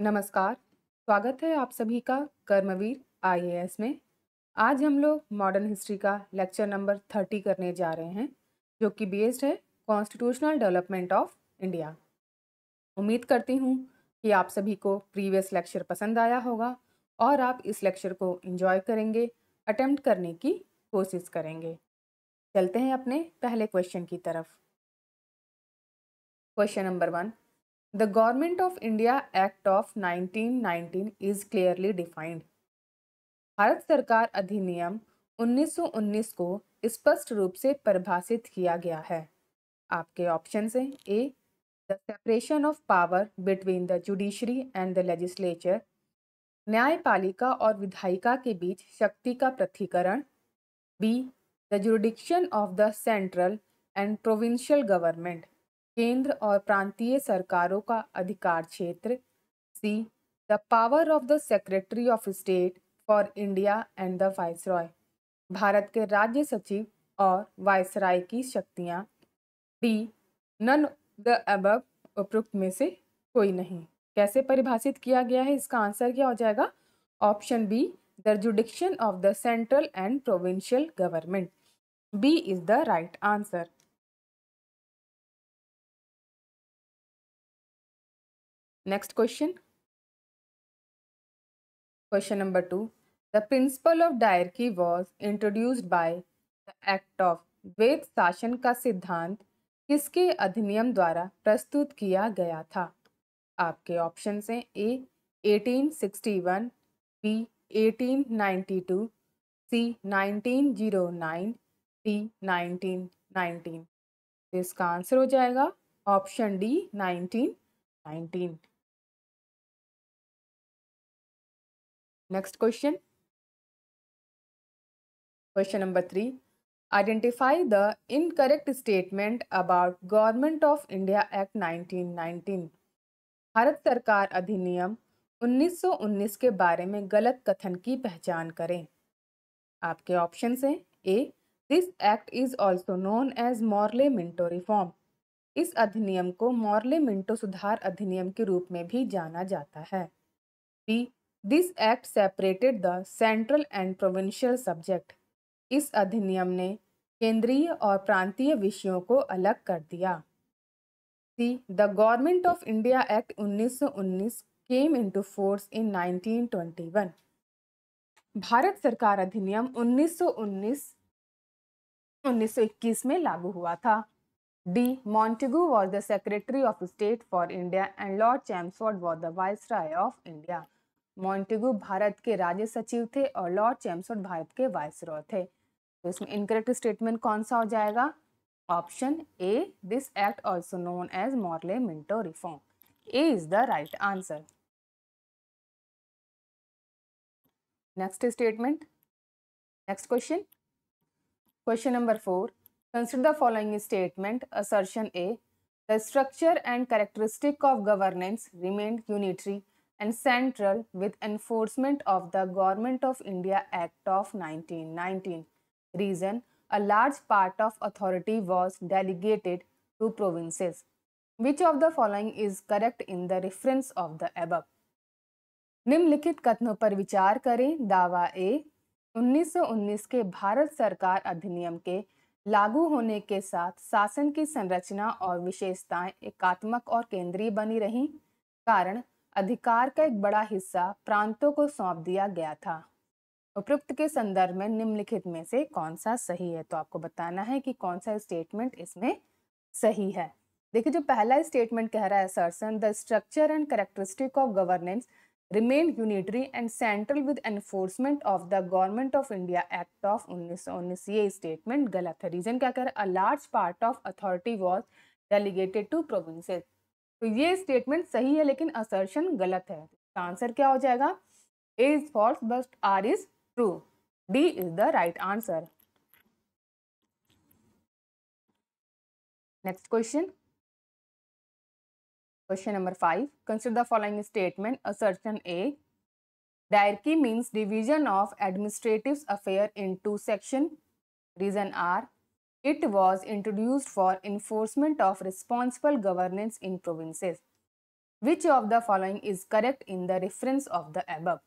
नमस्कार स्वागत है आप सभी का कर्मवीर आईएएस में आज हम लोग मॉडर्न हिस्ट्री का लेक्चर नंबर थर्टी करने जा रहे हैं जो कि बेस्ड है कॉन्स्टिट्यूशनल डेवलपमेंट ऑफ इंडिया उम्मीद करती हूँ कि आप सभी को प्रीवियस लेक्चर पसंद आया होगा और आप इस लेक्चर को इंजॉय करेंगे अटेम्प्ट करने की कोशिश करेंगे चलते हैं अपने पहले क्वेश्चन की तरफ question number one The Government of India Act of 1919 is clearly defined. Bharat सरकार अधिनियम 1919 को स्पष्ट रूप से परिभाषित किया गया है आपके ऑप्शन हैं A the separation of power between the judiciary and the legislature न्यायपालिका और विधायिका के बीच शक्ति का प्रथिकरण B the jurisdiction of the central and provincial government केंद्र और प्रांतीय सरकारों का अधिकार क्षेत्र C the power of the secretary of state for India and the vice Bharat के राज्य सचिव और वायसराय की शक्तियाँ डी नन द अब उपरुक्त में से कोई नहीं कैसे परिभाषित किया गया है इसका आंसर क्या हो जाएगा option B the jurisdiction of the central and provincial government B is the right answer Next question. Question number two. The principle of diarchy was introduced by the Act of वेद शासन का सिद्धांत किसके अधिनियम द्वारा प्रस्तुत किया गया था आपके ऑप्शन हैं ए 1861, बी 1892, सी 1909, डी 1919. तो इसका आंसर हो जाएगा option D 1919. Next question. Question number three. Identify the incorrect statement about Government of India Act 1919. Bharat सरकार अधिनियम 1919 के बारे में गलत कथन की पहचान करें आपके ऑप्शन हैं A this act is also known as Morley Minto reform इस अधिनियम को मॉर्ले मिंटो सुधार अधिनियम के रूप में भी जाना जाता है B this act separated the central and provincial subject इस अधिनियम ने केंद्रीय और प्रांतीय विषयों को अलग कर दिया C the government of India act 1919 came into force in 1921 Bharat सरकार अधिनियम 1919 1921 में लागू हुआ था D Montagu was the secretary of state for India and Lord Chelmsford was the viceroy of India Montagu Bharat के राज्य सचिव थे और लॉर्ड चैम्सफोर्ड भारत के वाइस थे तो इसमें इनकरेक्ट स्टेटमेंट कौन सा हो जाएगा option A this act also known as Morley Minto reform A is the right answer next statement next question question number four consider the following statement assertion A the structure and characteristic of governance remain unitary and central with enforcement of the Government of India Act of 1919. Reason a large part of authority was delegated to provinces. Which of the following is correct in the reference of the above? निम्नलिखित कथनों पर विचार करें दावा ए 1919 के भारत सरकार अधिनियम के लागू होने के साथ शासन की संरचना और विशेषताएं एकात्मक और केंद्रीय बनी रहीं कारण अधिकार का एक बड़ा हिस्सा प्रांतों को सौंप दिया गया था उपरोक्त के संदर्भ में निम्नलिखित में से कौन सा सही है तो आपको बताना है कि कौन सा स्टेटमेंट इसमें सही है देखिए जो पहला स्टेटमेंट कह रहा है assertion the structure and characteristic of governance and central with enforcement of the government of India act of उन्नीस सौ उन्नीस ये स्टेटमेंट गलत है रीजन क्या कह रहा है a large part of authority was delegated to provinces तो ये स्टेटमेंट सही है लेकिन असर्शन गलत है आंसर क्या हो जाएगा A is false but R is true D is the right answer next question question number five consider the following statement assertion A dyarchy means division of administrative affair into section reason R It was introduced for enforcement of responsible governance in provinces. Which of the following is correct in the reference of the above?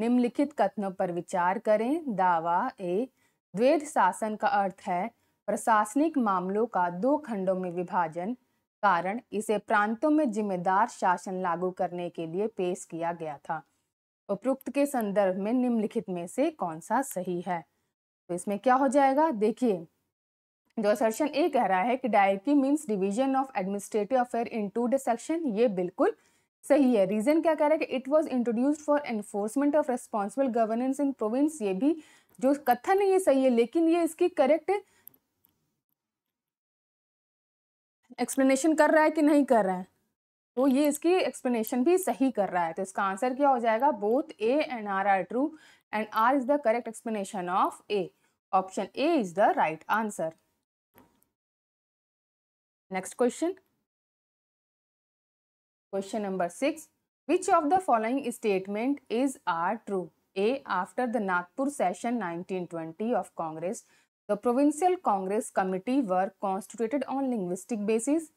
निम्नलिखित कथनों पर विचार करें दावा ए द्वैध शासन का अर्थ है प्रशासनिक मामलों का दो खंडों में विभाजन कारण इसे प्रांतों में जिम्मेदार शासन लागू करने के लिए पेश किया गया था उपरोक्त के संदर्भ में निम्नलिखित में से कौन सा सही है तो इसमें क्या हो जाएगा देखिए जो असर्शन ए कह रहा है कि dyarchy means division of administrative affair into the section ये बिल्कुल सही है रीजन क्या कह रहा है कि it was introduced for enforcement of responsible governance in province ये भी जो कथन है ये सही है लेकिन ये इसकी करेक्ट एक्सप्लेनेशन कर रहा है कि नहीं कर रहा है तो ये इसकी एक्सप्लेनेशन भी सही कर रहा है तो इसका आंसर क्या हो जाएगा both A and R are true and R is the correct explanation of A option A is the right answer Next question. Question number 6. Which of the following statement is are true? A. After the Nagpur session 1920 of Congress, the Provincial Congress Committee were constituted on linguistic basis.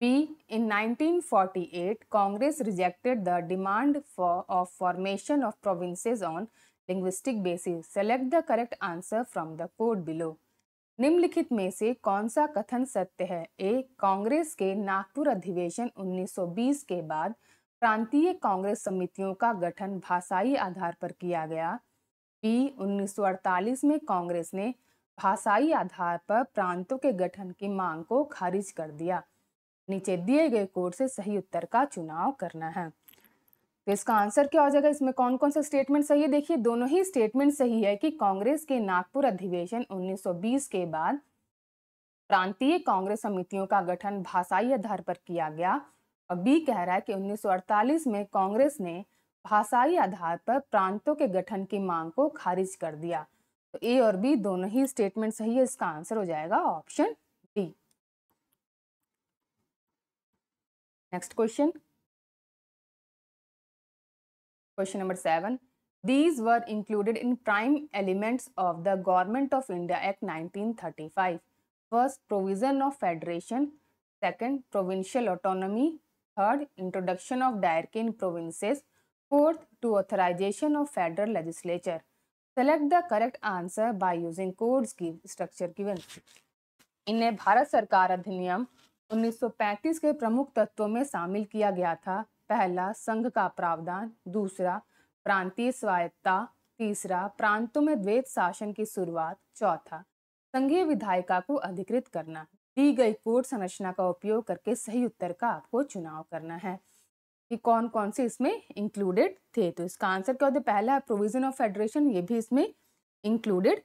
B. In 1948, Congress rejected the demand for, of formation of provinces on linguistic basis. Select the correct answer from the code below. निम्नलिखित में से कौन सा कथन सत्य है ए कांग्रेस के नागपुर अधिवेशन 1920 के बाद प्रांतीय कांग्रेस समितियों का गठन भाषाई आधार पर किया गया बी 1948 में कांग्रेस ने भाषाई आधार पर प्रांतों के गठन की मांग को खारिज कर दिया नीचे दिए गए कोड से सही उत्तर का चुनाव करना है तो इसका आंसर क्या हो जाएगा इसमें कौन कौन सा स्टेटमेंट सही है देखिए दोनों ही स्टेटमेंट सही है कि कांग्रेस के नागपुर अधिवेशन 1920 के बाद प्रांतीय कांग्रेस समितियों का गठन भाषाई आधार पर किया गया और बी कह रहा है कि 1948 में कांग्रेस ने भाषाई आधार पर प्रांतों के गठन की मांग को खारिज कर दिया तो ए और बी दोनों ही स्टेटमेंट सही है इसका आंसर हो जाएगा option D next question Question number 7. These were included in prime elements of the Government of India Act 1935. First, provision of federation. Second, provincial autonomy. Third, introduction of diarchy in provinces. Fourth, to authorization of federal legislature. Select the correct answer by using codes give structure given. इन्हें भारत सरकार अधिनियम 1935 के प्रमुख तत्वों में शामिल किया गया था पहला संघ का प्रावधान दूसरा प्रांतीय स्वायत्ता तीसरा प्रांतों में द्वैत शासन की शुरुआत चौथा संघीय विधायिका को अधिकृत करना दी गई कोर्ट संरचना का उपयोग करके सही उत्तर का आपको चुनाव करना है कि कौन कौन से इसमें इंक्लूडेड थे तो इसका आंसर क्या होता है पहला प्रोविजन ऑफ फेडरेशन ये भी इसमें इंक्लूडेड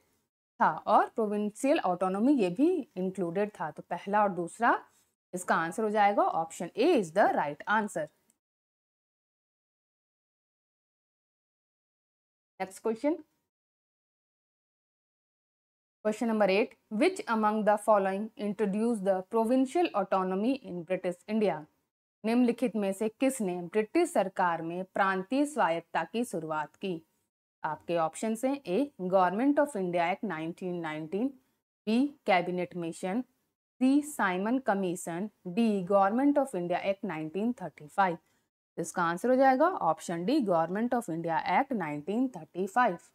था और प्रोविंशियल ऑटोनोमी ये भी इंक्लूडेड था तो पहला और दूसरा इसका आंसर हो जाएगा option A is the right answer next question question number eight which among the following introduce the provincial autonomy in British India निम्नलिखित में से किसने ब्रिटिश सरकार में प्रांतीय स्वायत्ता की शुरुआत की आपके ऑप्शन हैं A government of India act 1919, B cabinet mission C Simon commission D government of India act 1935। Thirty five इसका आंसर हो जाएगा option D government of India act 1935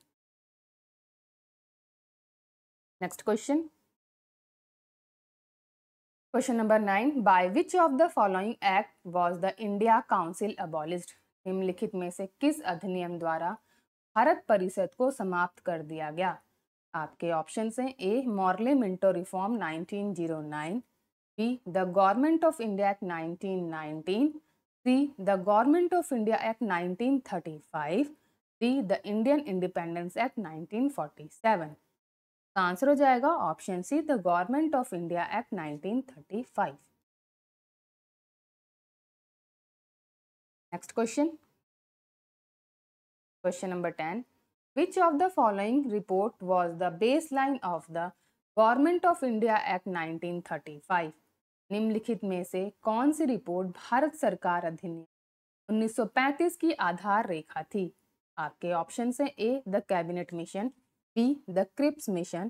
next question question number nine by which of the following act was the India council abolished निम्नलिखित में से किस अधिनियम द्वारा भारत परिषद को समाप्त कर दिया गया आपके ऑप्शन हैं A Morley Minto reform 1909 B the government of India act 1919 See The Government of India Act 1935. See The Indian Independence Act 1947. The answer ho jayega, option C. The Government of India Act 1935. Next question. Question number 10. Which of the following report was the baseline of the Government of India Act 1935? निम्नलिखित में से कौन सी report Bharat सरकार अधिनियम 1935 की आधार रेखा थी आपके option है A the cabinet mission B the Cripps mission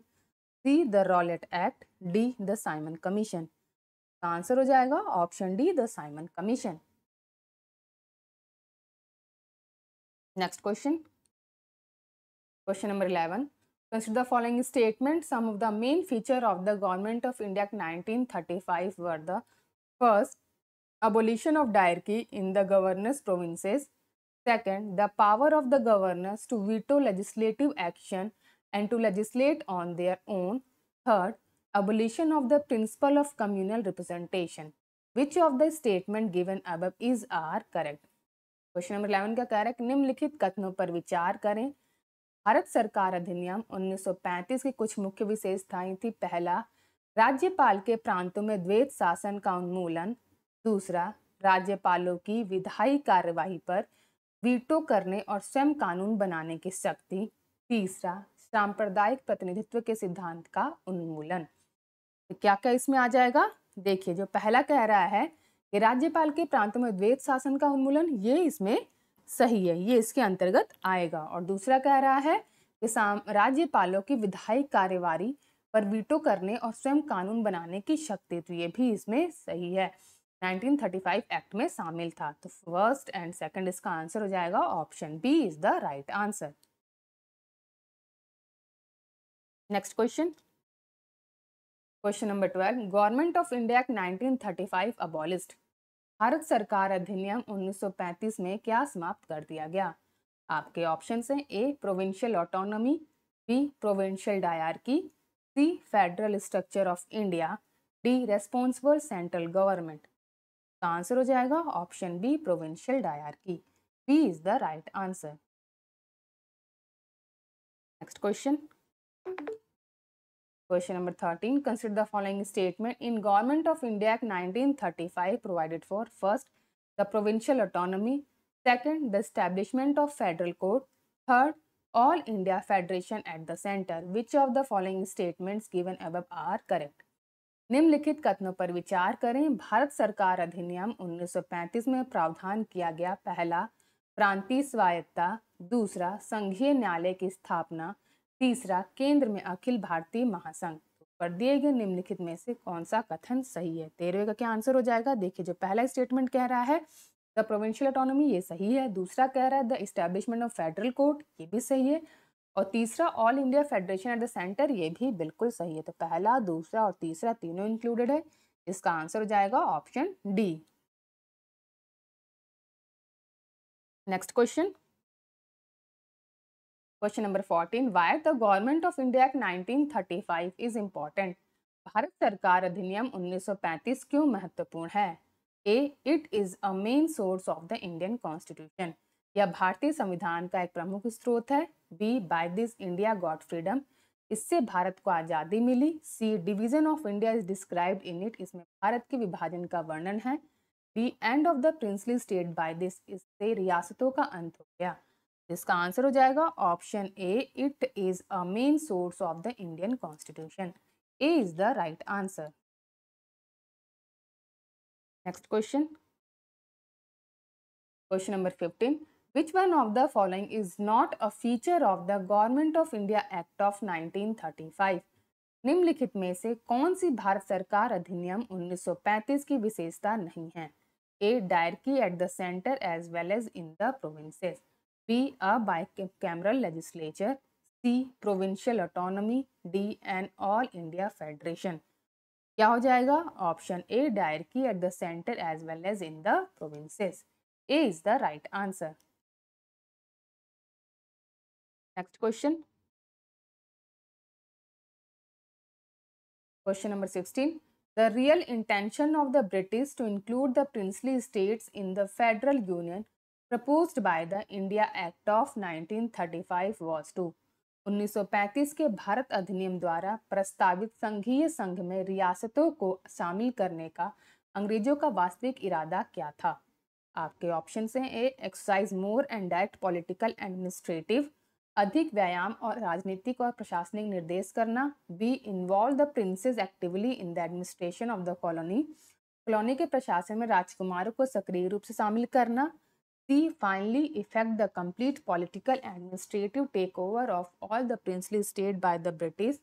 C the Rowlatt act D the Simon commission answer हो जाएगा option D the Simon commission next question question number eleven Consider the following statement. Some of the main feature of the Government of India 1935 were the first, abolition of diarchy in the governor's provinces. Second, the power of the governors to veto legislative action and to legislate on their own. Third, abolition of the principle of communal representation. Which of the statement given above is are correct? Question number 11 का correct निम्नलिखित कथनों पर विचार करें भारत सरकार अधिनियम 1935 की कुछ मुख्य विशेषताएं थी पहला राज्यपाल के प्रांतों में द्वैत शासन का उन्मूलन दूसरा राज्यपालों की विधायी कार्यवाही पर वीटो करने और स्वयं कानून बनाने की शक्ति तीसरा सांप्रदायिक प्रतिनिधित्व के सिद्धांत का उन्मूलन तो क्या क्या इसमें आ जाएगा देखिए जो पहला कह रहा है कि राज्यपाल के प्रांतों में द्वैत शासन का उन्मूलन ये इसमें सही है ये इसके अंतर्गत आएगा और दूसरा कह रहा है कि राज्यपालों की विधायी कार्यवाही पर वीटो करने और स्वयं कानून बनाने की शक्ति तो ये भी इसमें सही है 1935 एक्ट में शामिल था तो फर्स्ट एंड सेकंड इसका आंसर हो जाएगा option B is the right answer next question question number twelve government of India act 1935 abolished भारत सरकार अधिनियम 1935 में क्या समाप्त कर दिया गया आपके ऑप्शन हैं A provincial autonomy B provincial dyarchy C federal structure of India D responsible central government का आंसर हो जाएगा option B provincial dyarchy B is the right answer next question question number thirteen consider the following statement in government of India act nineteen thirty five provided for first the provincial autonomy second the establishment of federal court third all India federation at the which of the following statements given above are correct निम्नलिखित कथनों पर विचार करें भारत सरकार अधिनियम 1935 में प्रावधान किया गया पहला प्रांतीय स्वायत्ता दूसरा संघीय न्यायालय की स्थापना तीसरा केंद्र में अखिल भारतीय महासंघ पर दिए गए निम्नलिखित में से कौन सा कथन सही है तेरहवे का क्या आंसर हो जाएगा देखिए जो पहला स्टेटमेंट कह रहा है द प्रोविंशियल ऑटोनॉमी ये सही है दूसरा कह रहा है the establishment of federal court ये भी सही है और तीसरा all India federation at the centre ये भी बिल्कुल सही है तो पहला दूसरा और तीसरा तीनों इंक्लूडेड है इसका आंसर हो जाएगा option D next question question number fourteen number the government of India act nineteen thirty five is important भारत सरकार अधिनियम उन्नीस सौ पैंतीस क्यों महत्वपूर्ण है A it is a main source of the Indian constitution यह भारतीय संविधान का एक प्रमुख स्रोत है B by this India got freedom इससे भारत को आज़ादी मिली C division of India is describe in it इसमें भारत के विभाजन का वर्णन है D end of the princely state by this इससे रियासतों का अंत हो गया इसका आंसर हो जाएगा option A it is a main source of the Indian constitution A is the right answer next question question number fifteen which one of the following is not a feature of the government of india act of 1935 निम्नलिखित में से कौन सी भारत सरकार अधिनियम 1935 की विशेषता नहीं है A dyarchy at the centre as well as in the provinces B. A bicameral legislature. C. Provincial autonomy. D. An all India federation. क्या हो जाएगा option A dyarchy at the centre as well as in the provinces A is the right answer next question question number 16 the real intention of the british to include the princely states in the federal union proposed by the India act of 1935 was to 1935 के भारत अधिनियम द्वारा प्रस्तावित संघीय संघ में रियासतों को शामिल करने का अंग्रेजों का वास्तविक इरादा क्या था आपके ऑप्शन हैं A exercise more and direct political administrative अधिक व्यायाम और राजनीतिक और प्रशासनिक निर्देश करना B involve the princes actively in the administration of the colony colony के प्रशासन में राजकुमारों को सक्रिय रूप से शामिल करना C. Finally, effect the complete political and administrative takeover of all the princely state by the British.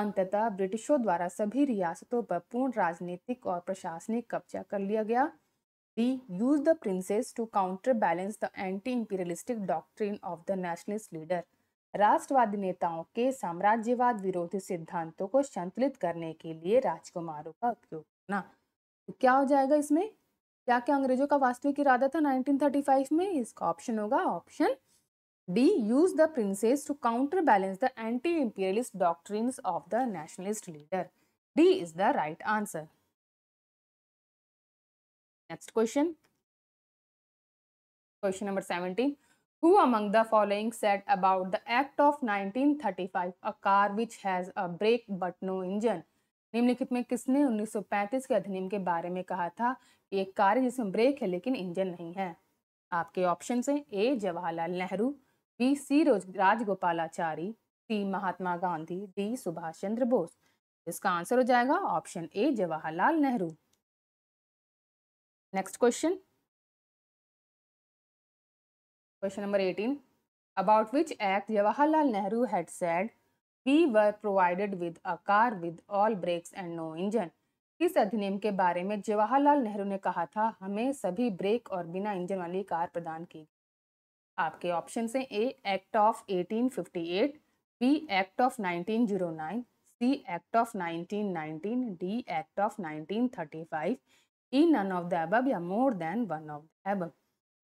अंततः ब्रिटिशों द्वारा सभी रियासतों पर पूर्ण राजनीतिक और प्रशासनिक कब्जा कर लिया गया D use the princes to counter balance the anti imperialistic doctrine of the nationalist leader राष्ट्रवादी नेताओं के साम्राज्यवाद विरोधी सिद्धांतों को संतुलित करने के लिए राजकुमारों का उपयोग करना तो क्या हो जाएगा इसमें क्या क्या अंग्रेजों का वास्तविक इरादा था 1935 में इसका ऑप्शन होगा option D use the princes to counter balance the anti imperialist doctrines of the nationalist leader D is the right answer next question question number 17 Who among the following said about the Act of 1935, a car which has a brake but no engine? निम्नलिखित में किसने 1935 के अधिनियम के बारे में कहा था कि एक कार है जिसमें ब्रेक है लेकिन इंजन नहीं है आपके ऑप्शन हैं A Jawaharlal Nehru B C रोज राजगोपालाचारी सी महात्मा गांधी डी सुभाष चंद्र बोस इसका आंसर हो जाएगा option A Jawaharlal Nehru next question question number eighteen about which act Jawaharlal Nehru had said We were provided with a car with all brakes and no engine. इस अधिनियम के बारे में जवाहरलाल नेहरू ने कहा था हमें सभी ब्रेक और बिना इंजन वाली कार प्रदान की आपके ऑप्शन हैं A act of 1858, B act of 1909, C act of 1919, D act of 1935, E none of the above या more than one of the above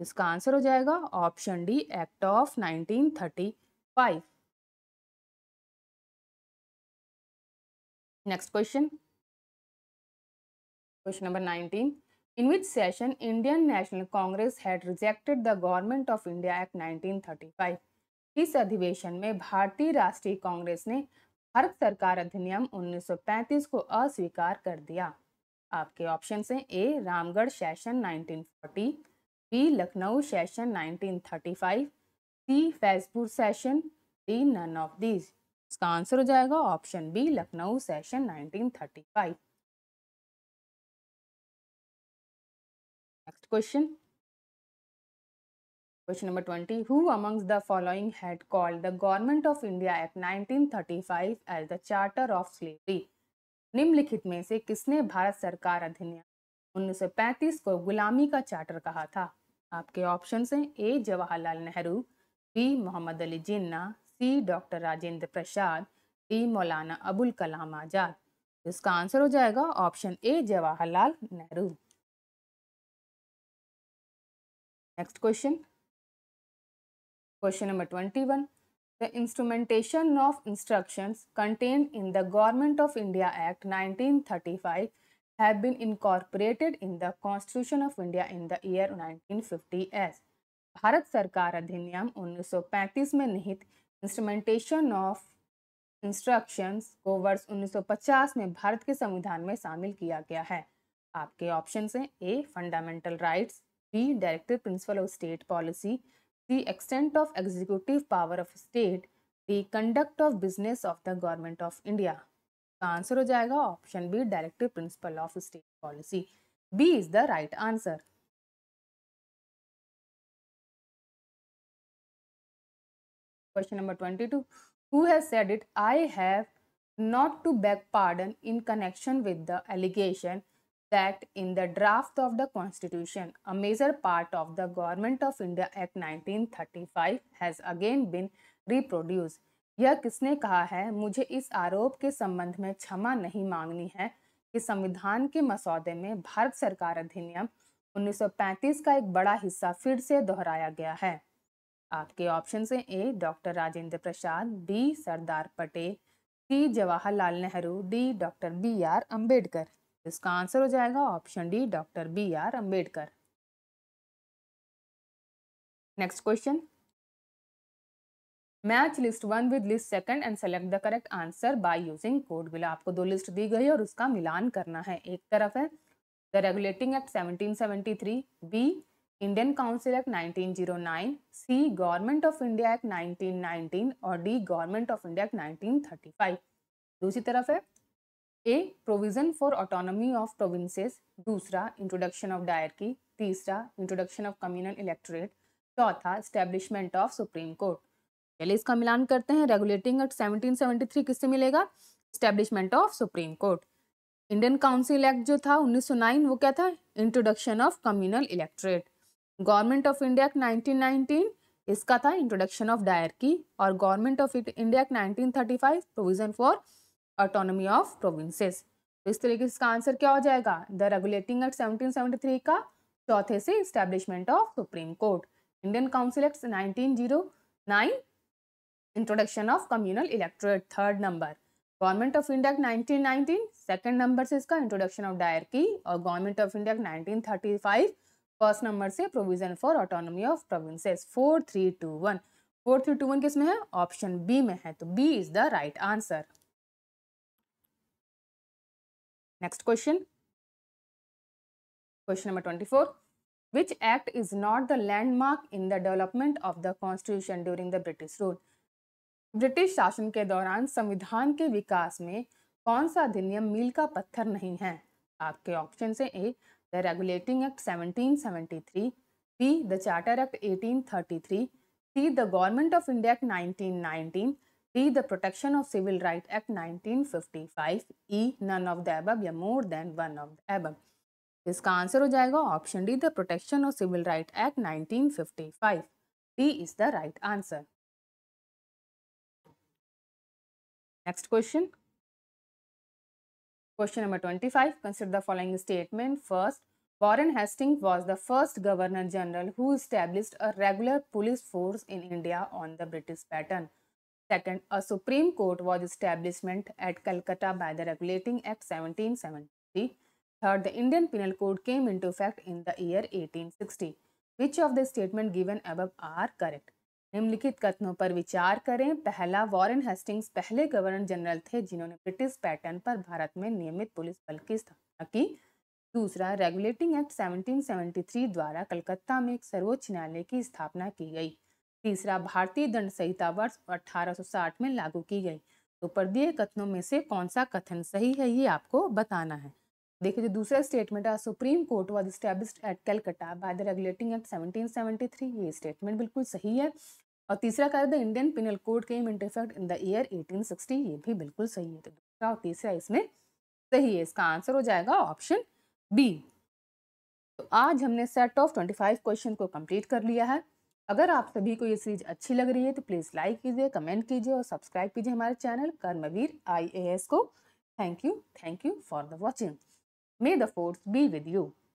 इसका आंसर हो जाएगा option D act of 1935 next question question number nineteen in which session Indian National Congress had rejected the government of India act nineteen thirty five इस अधिवेशन में भारतीय राष्ट्रीय कांग्रेस ने भारत सरकार अधिनियम 1935 को अस्वीकार कर दिया आपके ऑप्शन हैं A Ramgarh session 1940, B Lucknow session 1935, C Faizpur session D none of these इसका आंसर हो जाएगा option B Lucknow session 1935 next question Question 1935 निम्नलिखित में से किसने भारत सरकार अधिनियम 1935 को गुलामी का चार्टर कहा था आपके ऑप्शन हैं A Jawaharlal Nehru B Mohammad Ali Jinnah C doctor Rajendra Prasad D Maulana Abul Kalam Azad इसका आंसर हो जाएगा option A Jawaharlal Nehru next question question number twenty one the instrumentation of instruction contained in the government of India act nineteen thirty five have been incorporated in the constitution of India in the year nineteen fifty as भारत सरकार अधिनियम उन्नीस सौ पैंतीस में निहित instrumentation of instructions को वर्ष 1950 में भारत के संविधान में शामिल किया गया है आपके ऑप्शन हैं A fundamental rights B directive principle of state policy C extent of executive power of state D conduct of business of the government of India का आंसर हो जाएगा option B directive principle of state policy B is the right answer Question number 22. Who has said it? I have not to beg pardon in connection with the allegation that in the draft of the constitution a major part of the government of india act 1935 has again been reproduced यह किसने कहा है मुझे इस आरोप के संबंध में क्षमा नहीं मांगनी है कि संविधान के मसौदे में भारत सरकार अधिनियम 1935 का एक बड़ा हिस्सा फिर से दोहराया गया है आपके ऑप्शन हैं A doctor Rajendra Prasad B Sardar Patel C Jawaharlal Nehru D doctor B R Ambedkar इसका आंसर हो जाएगा option D doctor B R Ambedkar next question match list one with list second and select the correct answer by using code below आपको दो list दी गई और उसका मिलान करना है एक तरफ है the regulating act 1773 B Indian council act 1909, C government of India act 1919 और D government of India act 1935। दूसरी तरफ है A provision for autonomy of provinces दूसरा इंट्रोडक्शन ऑफ डायर की तीसरा इंट्रोडक्शन ऑफ कम्युनल इलेक्टोरेट चौथा establishment of supreme court पहले इसका मिलान करते हैं रेगुलेटिंग एक्ट 1773 किससे मिलेगा establishment of supreme court Indian council act जो था 1909 वो क्या था introduction of communal electorate government of India act nineteen इसका था इंट्रोडक्शन ऑफ डायर की और government of India act 1935 provision for autonomy of provinces तो इस तरीके से इसका आंसर क्या हो जाएगा द रेगुलेटिंग एक्ट 1773 का चौथे से establishment of supreme court Indian council act 1909 introduction of communal electorate third number government of India nineteen 1919 second number से इसका इंट्रोडक्शन ऑफ डायर की और government of India act 1935 first number से provision for autonomy of provinces four three two one four three two one किस में है option B में है तो B is the right answer next question question number twenty four which act is not the landmark in the development of the constitution during the British rule British शासन के दौरान संविधान के विकास में कौन सा अधिनियम मील का पत्थर नहीं है आपके ऑप्शन से ए the Regulating Act 1773, B. the Charter Act 1833, C. the Government of India Act 1919, D. the Protection of Civil Right Act 1955, E. none of the above Or more than one of the above. इसका answer हो जाएगा option D. The Protection of Civil Rights Act, 1955 D is the right answer. Next question. Question number 25. Consider the following statement. First, Warren Hastings was the first Governor General who established a regular police force in India on the British pattern. Second, a Supreme Court was established at Calcutta by the Regulating Act 1770. Third, the Indian Penal Code came into effect in the year 1860. Which of the statements given above are correct? निम्नलिखित कथनों पर विचार करें पहला Warren Hastings पहले governor general थे जिन्होंने British pattern पर भारत में नियमित पुलिस बल की स्थापना की दूसरा रेगुलेटिंग एक्ट 1773 द्वारा कलकत्ता में एक सर्वोच्च न्यायालय की स्थापना की गई तीसरा भारतीय दंड संहिता वर्ष 1860 में लागू की गई तो पर्दीय कथनों में से कौन सा कथन सही है ये आपको बताना है देखिए जो दूसरा स्टेटमेंट है supreme court was established at Calcutta by the regulating act 1773 ये स्टेटमेंट बिल्कुल सही है और तीसरा कह रहे Indian penal code came into effect in the year 1860 ये भी बिल्कुल सही है तो दूसरा और तीसरा इसमें सही है इसका आंसर हो जाएगा ऑप्शन बी तो आज हमने सेट ऑफ फाइव क्वेश्चन को कम्प्लीट कर लिया है अगर आप सभी को ये सीरीज अच्छी लग रही है तो प्लीज़ लाइक कीजिए कमेंट कीजिए और सब्सक्राइब कीजिए हमारे चैनल कर्मवीर आई को thank you thank you for the watching May the force be with you.